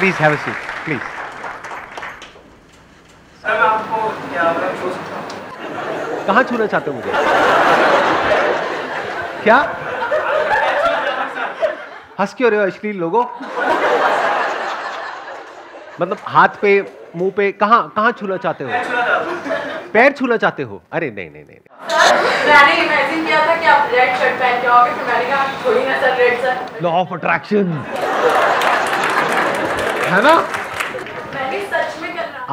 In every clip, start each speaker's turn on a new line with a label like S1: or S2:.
S1: Please have a seat please sir आपको क्या मैं छू सकता कहाँ छूना चाहते हो मुझे क्या हंस क्यों रहे हो अश्लील लोगों मतलब हाथ पे मुंह पे कहाँ कहाँ छूना चाहते हो पैर छूना चाहते हो अरे नहीं नहीं नहीं मैंने इमेजिन किया था कि आप रेड शर्ट पहन के आओगे तो मैंने कहा थोड़ी ना सर रेड सर लॉ ऑफ अट्रैक्शन है ना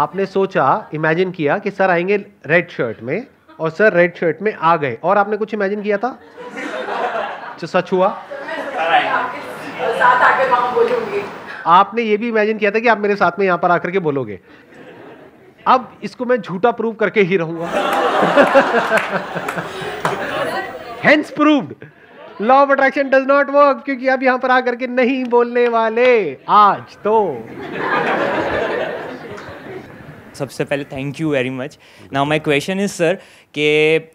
S1: आपने सोचा इमेजिन किया कि सर आएंगे रेड शर्ट में और सर रेड शर्ट में आ गए और आपने कुछ इमेजिन किया था जो सच हुआ आपने ये भी इमेजिन किया था कि आप मेरे साथ में यहाँ पर आकर के बोलोगे अब इसको मैं झूठा प्रूव करके ही रहूंगा hence proved law of attraction does not work क्योंकि अब यहां पर आकर के नहीं बोलने वाले आज तो
S2: सबसे पहले thank you very much now my question is sir कि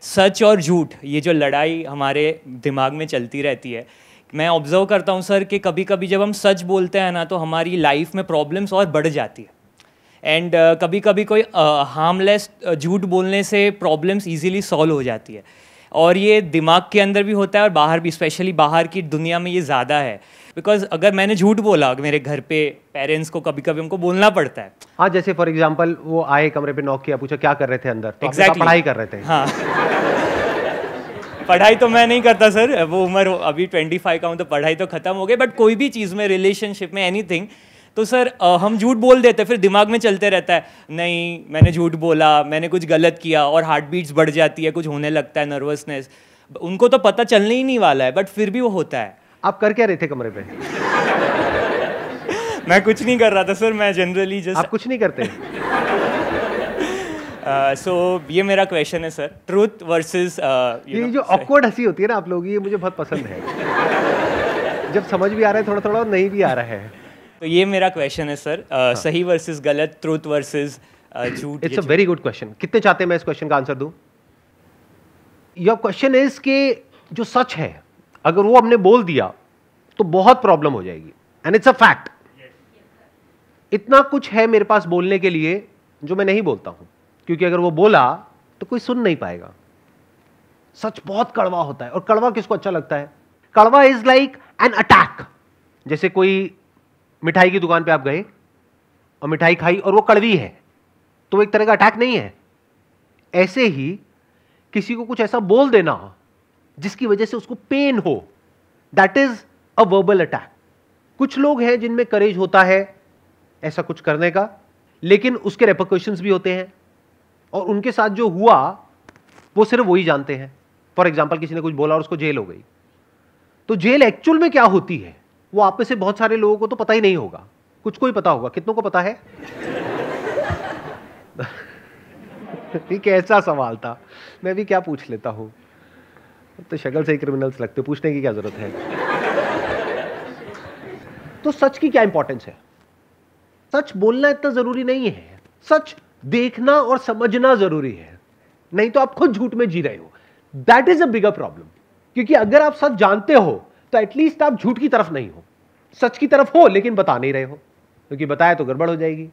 S2: सच और झूठ ये जो लड़ाई हमारे दिमाग में चलती रहती है मैं ऑब्जर्व करता हूँ सर कि कभी कभी जब हम सच बोलते हैं ना तो हमारी लाइफ में प्रॉब्लम्स और बढ़ जाती है एंड uh, कभी कभी कोई हार्मलेस uh, uh, झूठ बोलने से प्रॉब्लम्स इजीली सॉल्व हो जाती है और ये दिमाग के अंदर भी होता है और बाहर भी स्पेशली बाहर की दुनिया में ये ज़्यादा है बिकॉज अगर मैंने झूठ बोला मेरे घर पे पेरेंट्स को कभी कभी उनको बोलना पड़ता है
S1: हाँ जैसे फॉर एग्जाम्पल वो आए कमरे पे नॉक किया पूछा क्या कर रहे थे अंदर तो exactly. पढ़ाई कर रहे थे
S2: हाँ पढ़ाई तो मैं नहीं करता सर वो उम्र अभी ट्वेंटी फाइव का हूँ तो पढ़ाई तो खत्म हो गई बट कोई भी चीज़ में रिलेशनशिप में एनी तो सर हम झूठ बोल देते फिर दिमाग में चलते रहता है नहीं मैंने झूठ बोला मैंने कुछ गलत किया और हार्ट बीट्स बढ़ जाती है कुछ होने लगता है नर्वसनेस उनको तो पता चलने ही नहीं वाला है बट फिर भी वो होता है आप कर क्या रहे थे कमरे पे मैं कुछ नहीं कर रहा था सर मैं जनरली जस्ट आप कुछ नहीं करते सो uh, so, ये मेरा क्वेश्चन है सर ट्रूथ वर्सेस ये know, जो ऑकवर्ड हंसी होती
S1: है ना आप लोग ये मुझे बहुत पसंद है जब समझ भी आ रहा है थोड़ा थोड़ा और नहीं भी आ रहा है
S2: तो ये मेरा क्वेश्चन है सर हाँ. सही वर्सेस गलत ट्रूथ वर्सेस झूठ it's a very good question कितने चाहते हैं मैं इस क्वेश्चन का आंसर दूं
S1: योर क्वेश्चन इज कि जो सच है अगर वो हमने बोल दिया तो बहुत प्रॉब्लम हो जाएगी एंड इट्स अ फैक्ट इतना कुछ है मेरे पास बोलने के लिए जो मैं नहीं बोलता हूं क्योंकि अगर वो बोला तो कोई सुन नहीं पाएगा सच बहुत कड़वा होता है और कड़वा किसको अच्छा लगता है कड़वा इज लाइक एन अटैक जैसे कोई मिठाई की दुकान पे आप गए और मिठाई खाई और वो कड़वी है तो एक तरह का अटैक नहीं है ऐसे ही किसी को कुछ ऐसा बोल देना जिसकी वजह से उसको पेन हो that is a verbal attack कुछ लोग हैं जिनमें करेज होता है ऐसा कुछ करने का लेकिन उसके रेपोकेशन भी होते हैं और उनके साथ जो हुआ वो सिर्फ वही जानते हैं फॉर एग्जाम्पल किसी ने कुछ बोला और उसको जेल हो गई तो जेल एक्चुअल में क्या होती है वो आप में से बहुत सारे लोगों को तो पता ही नहीं होगा कुछ को ही पता होगा कितनों को पता है एक ऐसा सवाल था मैं भी क्या पूछ लेता हूँ तो शक्ल से ही क्रिमिनल्स लगते पूछने की क्या जरूरत है तो सच की क्या इंपॉर्टेंस है सच बोलना इतना जरूरी नहीं है सच देखना और समझना जरूरी है नहीं तो आप खुद झूठ में जी रहे हो that is a bigger problem क्योंकि अगर आप सच जानते हो तो एटलीस्ट आप झूठ की तरफ नहीं हो सच की तरफ हो लेकिन बता नहीं रहे हो क्योंकि बताया तो गड़बड़ हो जाएगी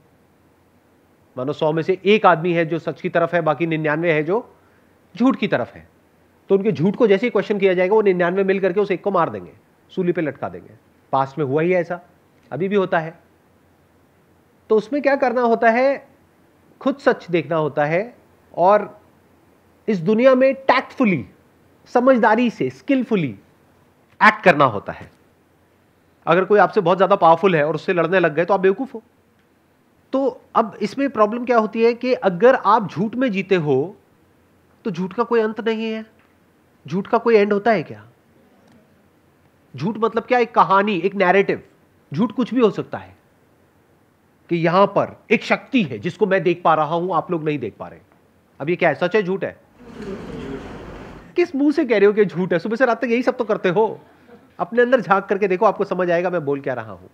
S1: मानो सौ में से एक आदमी है जो सच की तरफ है बाकी निन्यानवे है जो झूठ की तरफ है तो उनके झूठ को जैसे ही क्वेश्चन किया जाएगा वो निन्यानवे मिल करके उस एक को मार देंगे सूली पे लटका देंगे पास्ट में हुआ ही ऐसा अभी भी होता है तो उसमें क्या करना होता है खुद सच देखना होता है और इस दुनिया में टैक्टफुली समझदारी से स्किलफुली एक्ट करना होता है अगर कोई आपसे बहुत ज़्यादा पावरफुल है और उससे लड़ने लग गए तो आप बेवकूफ़ हो तो अब इसमें प्रॉब्लम क्या होती है कि अगर आप झूठ में जीते हो तो झूठ का कोई अंत नहीं है झूठ का कोई एंड होता है क्या झूठ मतलब क्या एक कहानी एक नैरेटिव झूठ कुछ भी हो सकता है कि यहां पर एक शक्ति है जिसको मैं देख पा रहा हूं आप लोग नहीं देख पा रहे अब ये क्या है सच है झूठ है किस मुंह से कह रहे हो कि झूठ है सुबह से रात तक यही सब तो करते हो अपने अंदर झांक करके देखो आपको समझ आएगा मैं बोल क्या रहा हूं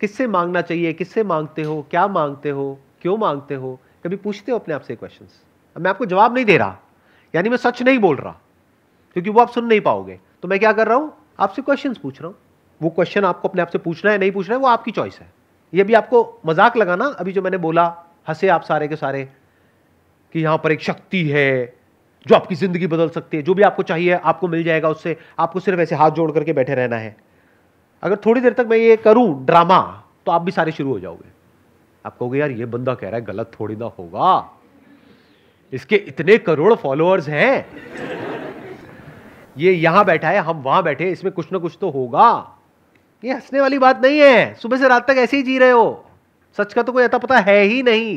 S1: किससे मांगना चाहिए किससे मांगते हो क्या मांगते हो क्यों मांगते हो कभी पूछते हो अपने आपसे क्वेश्चन मैं आपको जवाब नहीं दे रहा यानी मैं सच नहीं बोल रहा क्योंकि वो आप सुन नहीं पाओगे तो मैं क्या कर रहा हूं आपसे क्वेश्चन पूछ रहा हूं वो क्वेश्चन आपको अपने आपसे पूछना है नहीं पूछना है वो आपकी चॉइस है ये भी आपको मजाक लगा ना अभी जो मैंने बोला हंसे आप सारे के सारे कि यहां पर एक शक्ति है जो आपकी ज़िंदगी बदल सकती है जो भी आपको चाहिए आपको मिल जाएगा उससे आपको सिर्फ ऐसे हाथ जोड़ करके बैठे रहना है अगर थोड़ी देर तक मैं ये करूं ड्रामा तो आप भी सारे शुरू हो जाओगे आप कहोगे यार ये बंदा कह रहा है गलत थोड़ी ना होगा इसके इतने करोड़ फॉलोअर्स हैं ये यहां बैठा है हम वहां बैठे इसमें कुछ ना कुछ तो होगा ये हंसने वाली बात नहीं है सुबह से रात तक ऐसे ही जी रहे हो सच का तो कोई ऐसा पता है ही नहीं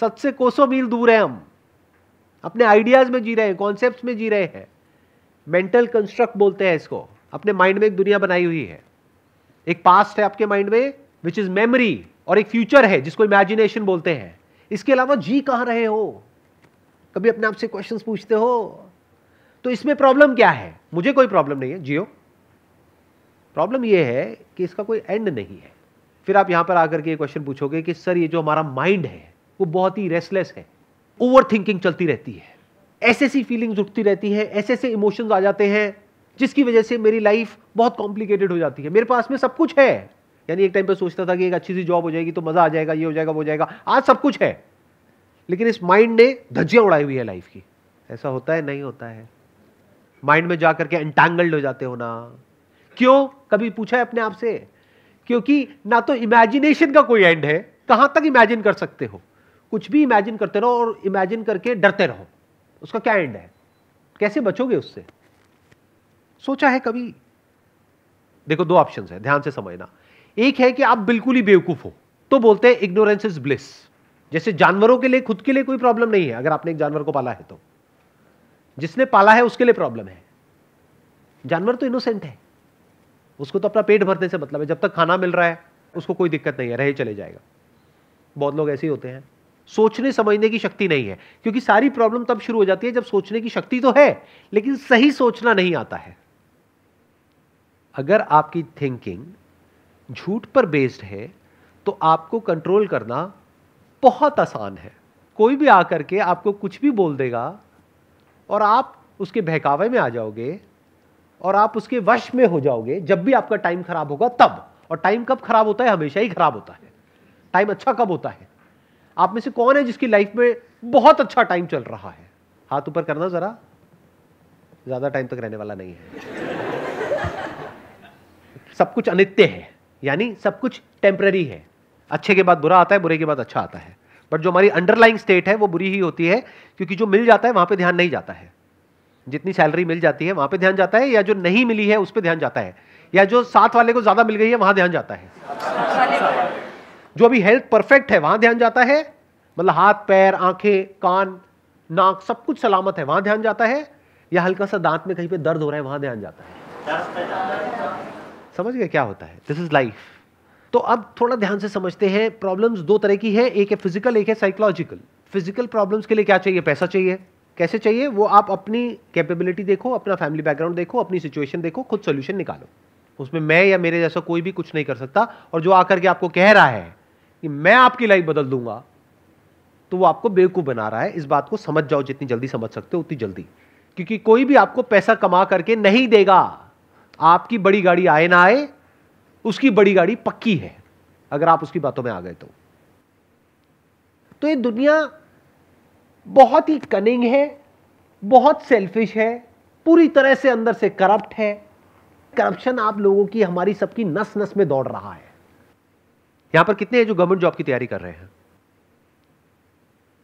S1: सच से कोसों मील दूर है हम अपने आइडियाज़ में जी रहे हैं कॉन्सेप्ट में जी रहे हैं मेंटल कंस्ट्रक्ट बोलते हैं इसको अपने माइंड में एक दुनिया बनाई हुई है एक पास्ट है आपके माइंड में विच इज़ मेमरी और एक फ्यूचर है जिसको इमेजिनेशन बोलते हैं इसके अलावा जी कहाँ रहे हो कभी अपने आप से क्वेश्चन पूछते हो तो इसमें प्रॉब्लम क्या है मुझे कोई प्रॉब्लम नहीं है जियो प्रॉब्लम यह है कि इसका कोई एंड नहीं है फिर आप यहां पर आकर के क्वेश्चन पूछोगे कि सर ये जो हमारा माइंड है वो बहुत ही रेस्टलेस है ओवर थिंकिंग चलती रहती है ऐसे ऐसी फीलिंग्स उठती रहती है ऐसे ऐसे इमोशंस आ जाते हैं जिसकी वजह से मेरी लाइफ बहुत कॉम्प्लिकेटेड हो जाती है मेरे पास में सब कुछ है यानी एक टाइम पर सोचता था कि एक अच्छी सी जॉब हो जाएगी तो मज़ा आ जाएगा ये हो जाएगा वो हो जाएगा आज सब कुछ है लेकिन इस माइंड ने धज्जियाँ उड़ाई हुई है लाइफ की ऐसा होता है नहीं होता है माइंड में जा करके एंटैंगल्ड हो जाते हो ना क्यों कभी पूछा है अपने आप से क्योंकि ना तो इमेजिनेशन का कोई एंड है कहां तक इमेजिन कर सकते हो कुछ भी इमेजिन करते रहो और इमेजिन करके डरते रहो उसका क्या एंड है कैसे बचोगे उससे सोचा है कभी देखो दो ऑप्शंस है ध्यान से समझना एक है कि आप बिल्कुल ही बेवकूफ हो तो बोलते हैं इग्नोरेंस इज ब्लिस जैसे जानवरों के लिए खुद के लिए कोई प्रॉब्लम नहीं है अगर आपने एक जानवर को पाला है तो जिसने पाला है उसके लिए प्रॉब्लम है जानवर तो इनोसेंट है उसको तो अपना पेट भरने से मतलब है जब तक खाना मिल रहा है उसको कोई दिक्कत नहीं है रहे चले जाएगा बहुत लोग ऐसे ही होते हैं सोचने समझने की शक्ति नहीं है क्योंकि सारी प्रॉब्लम तब शुरू हो जाती है जब सोचने की शक्ति तो है लेकिन सही सोचना नहीं आता है अगर आपकी थिंकिंग झूठ पर बेस्ड है तो आपको कंट्रोल करना बहुत आसान है कोई भी आकर के आपको कुछ भी बोल देगा और आप उसके बहकावे में आ जाओगे और आप उसके वश में हो जाओगे जब भी आपका टाइम खराब होगा तब और टाइम कब खराब होता है हमेशा ही खराब होता है टाइम अच्छा कब होता है आप में से कौन है जिसकी लाइफ में बहुत अच्छा टाइम चल रहा है हाथ ऊपर करना जरा ज्यादा टाइम तक रहने वाला नहीं है सब कुछ अनित्य है यानी सब कुछ टेम्पररी है अच्छे के बाद बुरा आता है बुरे के बाद अच्छा आता है बट जो हमारी अंडरलाइंग स्टेट है वो बुरी ही होती है क्योंकि जो मिल जाता है वहां पे ध्यान नहीं जाता है जितनी सैलरी मिल जाती है वहां पे ध्यान जाता है या जो नहीं मिली है उस पर ध्यान जाता है या जो साथ वाले को ज्यादा मिल गई है वहां ध्यान जाता है जो अभी हेल्थ परफेक्ट है वहां ध्यान जाता है मतलब हाथ पैर आंखें कान नाक सब कुछ सलामत है वहां ध्यान जाता है या हल्का सा दांत में कहीं पे दर्द हो रहा है वहां ध्यान जाता है समझ गए क्या होता है दिस इज लाइफ तो अब थोड़ा ध्यान से समझते हैं प्रॉब्लम्स दो तरह की है एक है फिजिकल एक है साइकोलॉजिकल फिजिकल प्रॉब्लम्स के लिए क्या चाहिए पैसा चाहिए कैसे चाहिए वो आप अपनी कैपेबिलिटी देखो अपना फैमिली बैकग्राउंड देखो अपनी सिचुएशन देखो खुद सोल्यूशन निकालो उसमें मैं या मेरे जैसा कोई भी कुछ नहीं कर सकता और जो आकर के आपको कह रहा है कि मैं आपकी लाइफ बदल दूंगा तो वो आपको बेवकूफ़ बना रहा है इस बात को समझ जाओ जितनी जल्दी समझ सकते हो उतनी जल्दी क्योंकि कोई भी आपको पैसा कमा करके नहीं देगा आपकी बड़ी गाड़ी आए ना आए उसकी बड़ी गाड़ी पक्की है अगर आप उसकी बातों में आ गए तो तो ये दुनिया बहुत ही कनिंग है बहुत सेल्फिश है पूरी तरह से अंदर से करप्ट है करप्शन आप लोगों की हमारी सबकी नस नस में दौड़ रहा है यहां पर कितने हैं जो गवर्नमेंट जॉब की तैयारी कर रहे हैं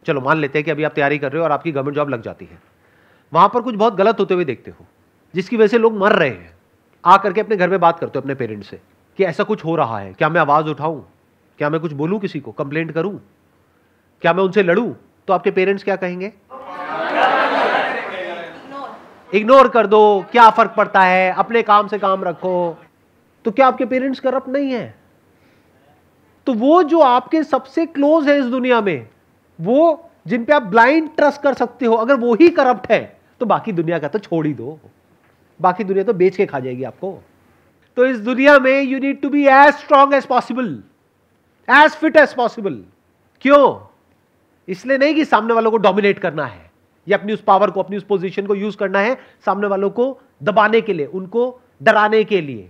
S1: चलो मान लेते हैं कि अभी आप तैयारी कर रहे हो और आपकी गवर्नमेंट जॉब लग जाती है वहां पर कुछ बहुत गलत होते हुए देखते हो जिसकी वजह से लोग मर रहे हैं आ करके अपने घर में बात करते हो अपने पेरेंट्स से कि ऐसा कुछ हो रहा है क्या मैं आवाज़ उठाऊं क्या मैं कुछ बोलूं किसी को कंप्लेंट करूं क्या मैं उनसे लड़ूं तो आपके पेरेंट्स क्या कहेंगे इग्नोर कर दो क्या फर्क पड़ता है अपने काम से काम रखो तो क्या आपके पेरेंट्स करप्ट नहीं है तो वो जो आपके सबसे क्लोज है इस दुनिया में वो जिन पे आप ब्लाइंड ट्रस्ट कर सकते हो अगर वो ही करप्ट है तो बाकी दुनिया का तो छोड़ ही दो बाकी दुनिया तो बेच के खा जाएगी आपको तो इस दुनिया में you need to be as strong as possible as fit as possible क्यों इसलिए नहीं कि सामने वालों को डोमिनेट करना है या अपनी उस पावर को अपनी उस पोजीशन को यूज करना है सामने वालों को दबाने के लिए उनको डराने के लिए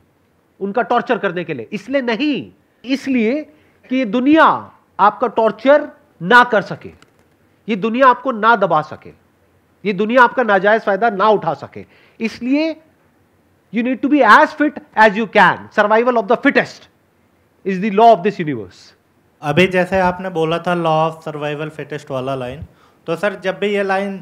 S1: उनका टॉर्चर करने के लिए इसलिए नहीं इसलिए कि ये दुनिया आपका टॉर्चर ना कर सके ये दुनिया आपको ना दबा सके ये दुनिया आपका नाजायज फायदा ना उठा सके इसलिए you need to be as fit as you can survival of the fittest is the law of this universe अभी जैसे आपने बोला था लॉ ऑफ सर्वाइवल फिटेस्ट वाला लाइन तो सर जब भी ये लाइन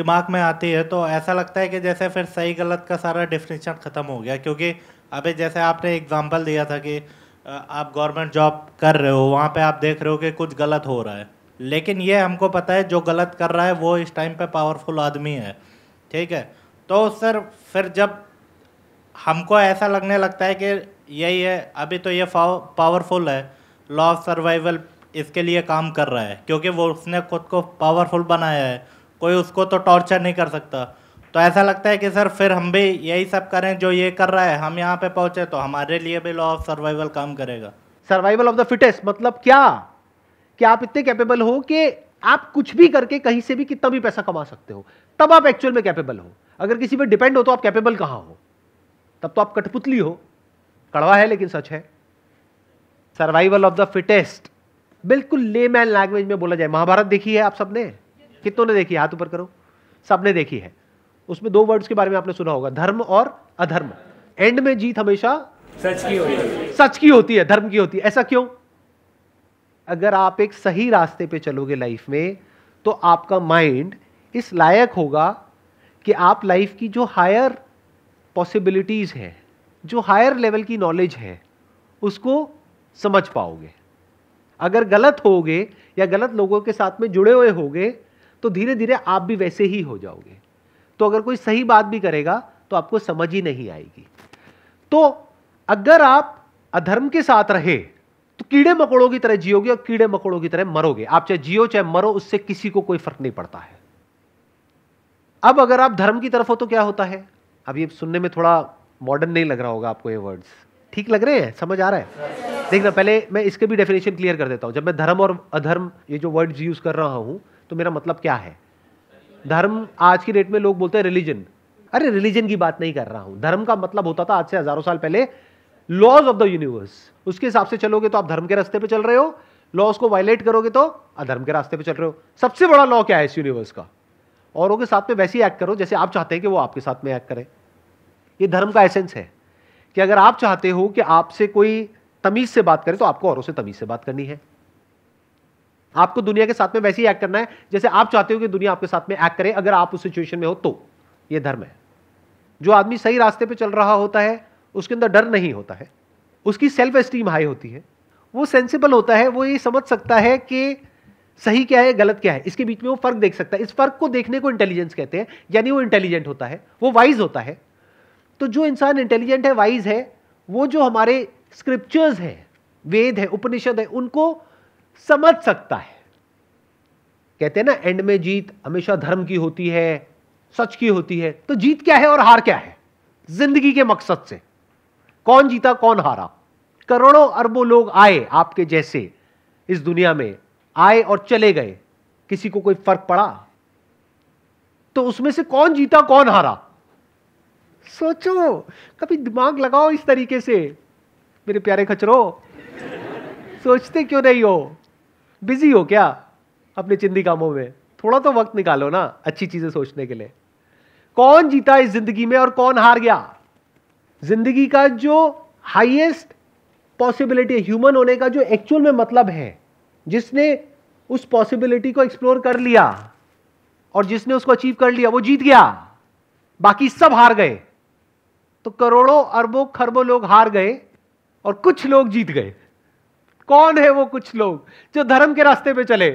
S1: दिमाग में आती है तो ऐसा लगता है कि जैसे फिर सही गलत का सारा डिफिनेशन ख़त्म हो गया क्योंकि अभी जैसे आपने एग्जाम्पल दिया था कि आप गवर्नमेंट जॉब कर रहे हो वहाँ पे आप देख रहे हो कि कुछ गलत हो रहा है लेकिन ये हमको पता है जो गलत कर रहा है वो इस टाइम पे पावरफुल आदमी है ठीक है तो सर फिर जब हमको ऐसा लगने लगता है कि यही है अभी तो ये पावरफुल है लॉ ऑफ सर्वाइवल इसके लिए काम कर रहा है क्योंकि वो उसने खुद को पावरफुल बनाया है कोई उसको तो टॉर्चर नहीं कर सकता तो ऐसा लगता है कि सर फिर हम भी यही सब करें जो ये कर रहा है हम यहाँ पे पहुंचे तो हमारे लिए भी लॉ ऑफ सर्वाइवल काम करेगा सर्वाइवल ऑफ द फिटेस्ट मतलब क्या कि आप इतने कैपेबल हो कि आप कुछ भी करके कहीं से भी कितना भी पैसा कमा सकते हो तब आप एक्चुअल में कैपेबल हो अगर किसी पर डिपेंड हो तो आप कैपेबल कहाँ हो तब तो आप कठपुतली हो कड़वा है लेकिन सच है सर्वाइवल ऑफ द फिटेस्ट बिल्कुल लेमैन लैंग्वेज में बोला जाए महाभारत देखी है आप सबने कितनों ने देखी हाथ ऊपर करो सबने देखी है उसमें दो वर्ड्स के बारे में आपने सुना होगा धर्म और अधर्म एंड में जीत हमेशा
S2: सच की होती है
S1: सच की होती है धर्म की होती है ऐसा क्यों अगर आप एक सही रास्ते पे चलोगे लाइफ में तो आपका माइंड इस लायक होगा कि आप लाइफ की जो हायर पॉसिबिलिटीज़ हैं जो हायर लेवल की नॉलेज है उसको समझ पाओगे अगर गलत होगे या गलत लोगों के साथ में जुड़े हुए होगे तो धीरे धीरे आप भी वैसे ही हो जाओगे तो अगर कोई सही बात भी करेगा तो आपको समझ ही नहीं आएगी तो अगर आप अधर्म के साथ रहे तो कीड़े मकोड़ों की तरह जियोगे और कीड़े मकोड़ों की तरह मरोगे आप चाहे जियो चाहे मरो उससे किसी को कोई फर्क नहीं पड़ता है अब अगर आप धर्म की तरफ हो तो क्या होता है अब ये सुनने में थोड़ा मॉडर्न नहीं लग रहा होगा आपको ये वर्ड्स ठीक लग रहे हैं समझ आ रहा है देखना पहले मैं इसके भी डेफिनेशन क्लियर कर देता हूं जब मैं धर्म और अधर्म ये जो वर्ड्स यूज कर रहा हूं तो मेरा मतलब क्या है धर्म आज की डेट में लोग बोलते हैं रिलीजन अरे रिलीजन की बात नहीं कर रहा हूं धर्म का मतलब होता था आज से हजारों साल पहले लॉज ऑफ द यूनिवर्स उसके हिसाब से चलोगे तो आप धर्म के रास्ते पे चल रहे हो लॉज को वायलेट करोगे तो अधर्म के रास्ते पे चल रहे हो सबसे बड़ा लॉ क्या है इस यूनिवर्स का औरों के साथ में वैसे ही एक्ट करो जैसे आप चाहते हैं कि वो आपके साथ में एक्ट करें ये धर्म का एसेंस है कि अगर आप चाहते हो कि आपसे कोई तमीज़ से बात करे तो आपको औरों से तमीज़ से बात करनी है आपको दुनिया के साथ में वैसे ही एक्ट करना है जैसे आप चाहते हो कि दुनिया आपके साथ में एक्ट करे अगर आप उस सिचुएशन में हो तो ये धर्म है जो आदमी सही रास्ते पर चल रहा होता है उसके अंदर डर नहीं होता है उसकी सेल्फ एस्टीम हाई होती है वो सेंसिबल होता है वो ये समझ सकता है कि सही क्या है गलत क्या है इसके बीच में वो फर्क देख सकता है इस फर्क को देखने को इंटेलिजेंस कहते हैं यानी वो इंटेलिजेंट होता है वो वाइज होता है तो जो इंसान इंटेलिजेंट है वाइज है वो जो हमारे स्क्रिप्चर्स हैं वेद है उपनिषद है उनको समझ सकता है कहते हैं ना एंड में जीत हमेशा धर्म की होती है सच की होती है तो जीत क्या है और हार क्या है जिंदगी के मकसद से कौन जीता कौन हारा करोड़ों अरबों लोग आए आपके जैसे इस दुनिया में आए और चले गए किसी को कोई फर्क पड़ा तो उसमें से कौन जीता कौन हारा सोचो कभी दिमाग लगाओ इस तरीके से मेरे प्यारे खचरो सोचते क्यों नहीं हो बिजी हो क्या अपने चिंदी कामों में थोड़ा तो वक्त निकालो ना अच्छी चीजें सोचने के लिए कौन जीता इस जिंदगी में और कौन हार गया जिंदगी का जो हाईएस्ट पॉसिबिलिटी ह्यूमन होने का जो एक्चुअल में मतलब है जिसने उस पॉसिबिलिटी को एक्सप्लोर कर लिया और जिसने उसको अचीव कर लिया वो जीत गया बाकी सब हार गए तो करोड़ों अरबों खरबों लोग हार गए और कुछ लोग जीत गए कौन है वो कुछ लोग जो धर्म के रास्ते पे चले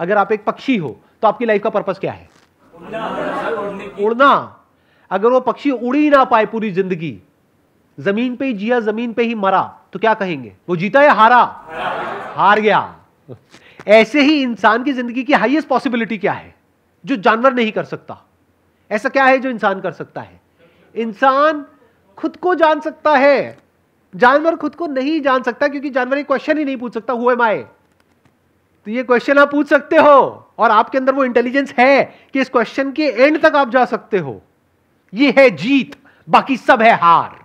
S1: अगर आप एक पक्षी हो तो आपकी लाइफ का पर्पस क्या है उड़ना अगर वो पक्षी उड़ ही ना पाए पूरी जिंदगी जमीन पे ही जिया जमीन पे ही मरा तो क्या कहेंगे वो जीता या हारा हार गया ऐसे ही इंसान की जिंदगी की हाईएस्ट पॉसिबिलिटी क्या है जो जानवर नहीं कर सकता ऐसा क्या है जो इंसान कर सकता है इंसान खुद को जान सकता है जानवर खुद को नहीं जान सकता क्योंकि जानवर ये क्वेश्चन ही नहीं पूछ सकता हुए माए तो ये क्वेश्चन आप पूछ सकते हो और आपके अंदर वो इंटेलिजेंस है कि इस क्वेश्चन के एंड तक आप जा सकते हो ये है जीत बाकी सब है हार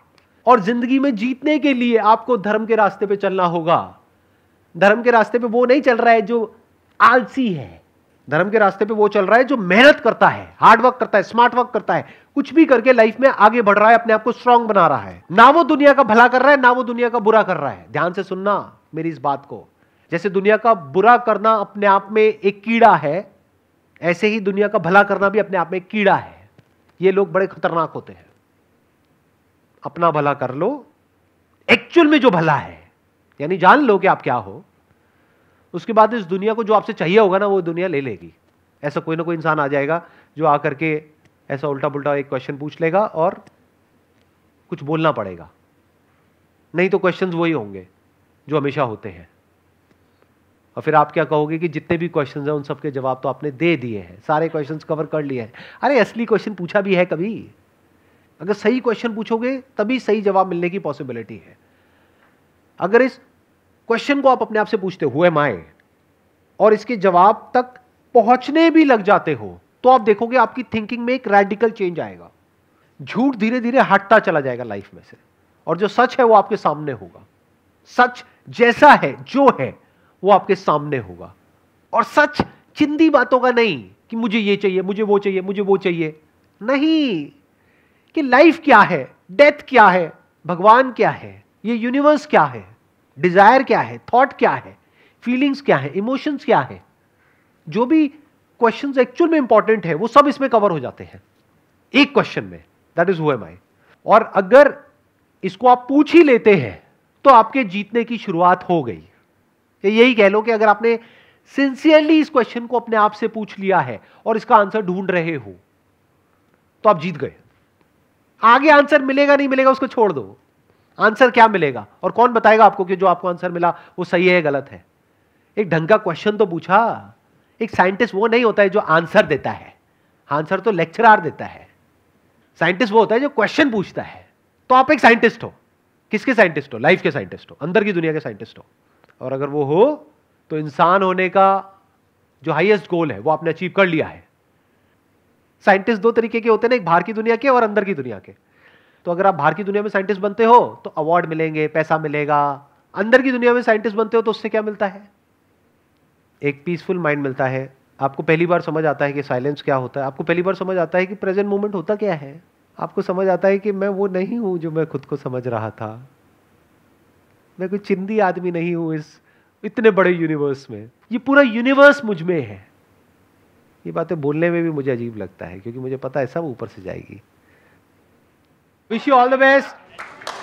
S1: और जिंदगी में जीतने के लिए आपको धर्म के रास्ते पे चलना होगा धर्म के रास्ते पे वो नहीं चल रहा है जो आलसी है धर्म के रास्ते पे वो चल रहा है जो मेहनत करता है हार्ड वर्क करता है स्मार्ट वर्क करता है कुछ भी करके लाइफ में आगे बढ़ रहा है अपने आप को स्ट्रांग बना रहा है ना वो दुनिया का भला कर रहा है ना वो दुनिया का बुरा कर रहा है ध्यान से सुनना मेरी इस बात को जैसे दुनिया का बुरा करना अपने आप में एक कीड़ा है ऐसे ही दुनिया का भला करना भी अपने आप में कीड़ा है ये लोग बड़े खतरनाक होते हैं अपना भला कर लो एक्चुअल में जो भला है यानी जान लो कि आप क्या हो उसके बाद इस दुनिया को जो आपसे चाहिए होगा ना वो दुनिया ले लेगी ऐसा कोई ना कोई इंसान आ जाएगा जो आकर के ऐसा उल्टा पुल्टा एक क्वेश्चन पूछ लेगा और कुछ बोलना पड़ेगा नहीं तो क्वेश्चंस वही होंगे जो हमेशा होते हैं और फिर आप क्या कहोगे कि जितने भी क्वेश्चंस हैं उन सब के जवाब तो आपने दे दिए हैं सारे क्वेश्चंस कवर कर लिए हैं अरे असली क्वेश्चन पूछा भी है कभी अगर सही क्वेश्चन पूछोगे तभी सही जवाब मिलने की पॉसिबिलिटी है अगर इस क्वेश्चन को आप अपने आप से पूछते हो एम और इसके जवाब तक पहुंचने भी लग जाते हो तो आप देखोगे आपकी थिंकिंग में एक रेडिकल चेंज आएगा झूठ धीरे धीरे हटता चला जाएगा लाइफ में से और जो सच है वो आपके सामने होगा सच जैसा है जो है वो आपके सामने होगा और सच चिंदी बातों का नहीं कि मुझे ये चाहिए मुझे वो चाहिए मुझे वो चाहिए नहीं कि लाइफ क्या है डेथ क्या है भगवान क्या है ये यूनिवर्स क्या है डिजायर क्या है थॉट क्या है फीलिंग्स क्या है इमोशंस क्या है जो भी क्वेश्चंस एक्चुअल में इंपॉर्टेंट है वो सब इसमें कवर हो जाते हैं एक क्वेश्चन में दैट इज हुएम आई और अगर इसको आप पूछ ही लेते हैं तो आपके जीतने की शुरुआत हो गई यही कह लो कि अगर आपने सिंसियरली इस क्वेश्चन को अपने आप से पूछ लिया है और इसका आंसर ढूंढ रहे हो तो आप जीत गए आगे आंसर मिलेगा नहीं मिलेगा उसको छोड़ दो आंसर क्या मिलेगा और कौन बताएगा आपको कि जो आपको आंसर मिला वो सही है गलत है एक ढंग का क्वेश्चन तो पूछा एक साइंटिस्ट वो नहीं होता है जो आंसर देता है आंसर तो लेक्चरार देता है साइंटिस्ट वो होता है जो क्वेश्चन पूछता है तो आप एक साइंटिस्ट हो किसके साइंटिस्ट हो लाइफ के साइंटिस्ट हो अंदर की दुनिया के साइंटिस्ट हो और अगर वो हो तो इंसान होने का जो हाईएस्ट गोल है वो आपने अचीव कर लिया है साइंटिस्ट दो तरीके के होते हैं ना एक बाहर की दुनिया के और अंदर की दुनिया के तो अगर आप बाहर की दुनिया में साइंटिस्ट बनते हो तो अवार्ड मिलेंगे पैसा मिलेगा अंदर की दुनिया में साइंटिस्ट बनते हो तो उससे क्या मिलता है एक पीसफुल माइंड मिलता है आपको पहली बार समझ आता है कि साइलेंस क्या होता है आपको पहली बार समझ आता है कि प्रेजेंट मोमेंट होता क्या है आपको समझ आता है कि मैं वो नहीं हूं जो मैं खुद को समझ रहा था मैं कोई चिंदी आदमी नहीं हूं इस इतने बड़े यूनिवर्स में ये पूरा यूनिवर्स मुझ में है ये बातें बोलने में भी मुझे अजीब लगता है क्योंकि मुझे पता है सब ऊपर से जाएगी Wish you all the best.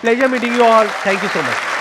S1: Pleasure meeting you all. Thank you so much.